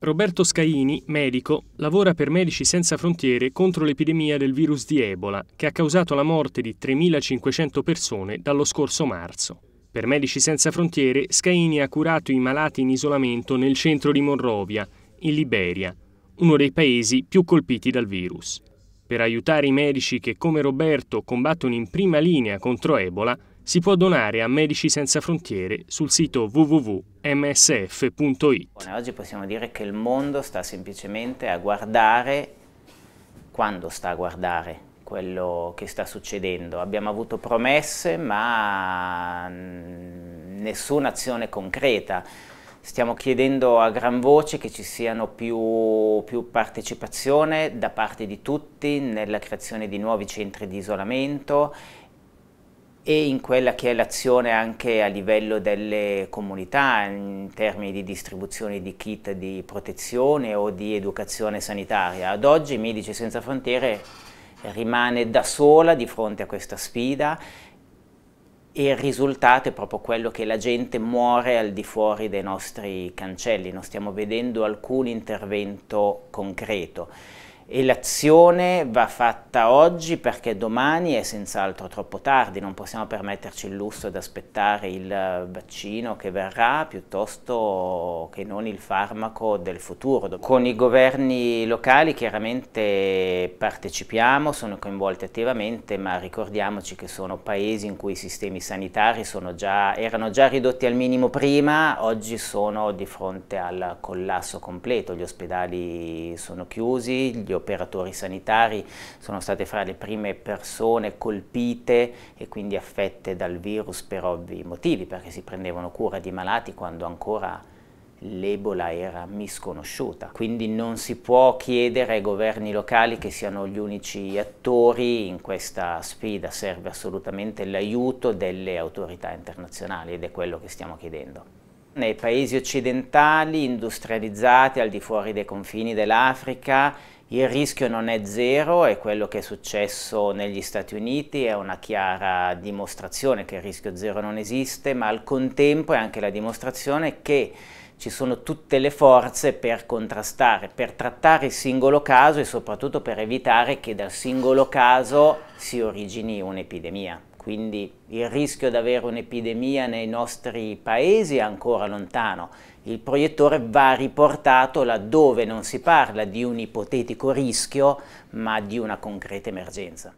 Roberto Scaini, medico, lavora per Medici Senza Frontiere contro l'epidemia del virus di Ebola, che ha causato la morte di 3.500 persone dallo scorso marzo. Per Medici Senza Frontiere, Scaini ha curato i malati in isolamento nel centro di Monrovia, in Liberia, uno dei paesi più colpiti dal virus. Per aiutare i medici che, come Roberto, combattono in prima linea contro Ebola, si può donare a Medici Senza Frontiere sul sito www.msf.it. Oggi possiamo dire che il mondo sta semplicemente a guardare quando sta a guardare quello che sta succedendo. Abbiamo avuto promesse ma mm, nessuna azione concreta. Stiamo chiedendo a gran voce che ci siano più, più partecipazione da parte di tutti nella creazione di nuovi centri di isolamento e in quella che è l'azione anche a livello delle comunità in termini di distribuzione di kit di protezione o di educazione sanitaria. Ad oggi Medici Senza Frontiere rimane da sola di fronte a questa sfida e il risultato è proprio quello che la gente muore al di fuori dei nostri cancelli, non stiamo vedendo alcun intervento concreto e l'azione va fatta oggi perché domani è senz'altro troppo tardi, non possiamo permetterci il lusso di aspettare il eh, vaccino che verrà piuttosto che non il farmaco del futuro. Con i governi locali chiaramente partecipiamo, sono coinvolti attivamente, ma ricordiamoci che sono paesi in cui i sistemi sanitari già, erano già ridotti al minimo prima, oggi sono di fronte al collasso completo, gli ospedali sono chiusi, operatori sanitari sono state fra le prime persone colpite e quindi affette dal virus per ovvi motivi, perché si prendevano cura di malati quando ancora l'Ebola era misconosciuta. Quindi non si può chiedere ai governi locali che siano gli unici attori in questa sfida, serve assolutamente l'aiuto delle autorità internazionali ed è quello che stiamo chiedendo. Nei paesi occidentali, industrializzati, al di fuori dei confini dell'Africa, il rischio non è zero e quello che è successo negli Stati Uniti è una chiara dimostrazione che il rischio zero non esiste, ma al contempo è anche la dimostrazione che ci sono tutte le forze per contrastare, per trattare il singolo caso e soprattutto per evitare che dal singolo caso si origini un'epidemia quindi il rischio di avere un'epidemia nei nostri paesi è ancora lontano. Il proiettore va riportato laddove non si parla di un ipotetico rischio, ma di una concreta emergenza.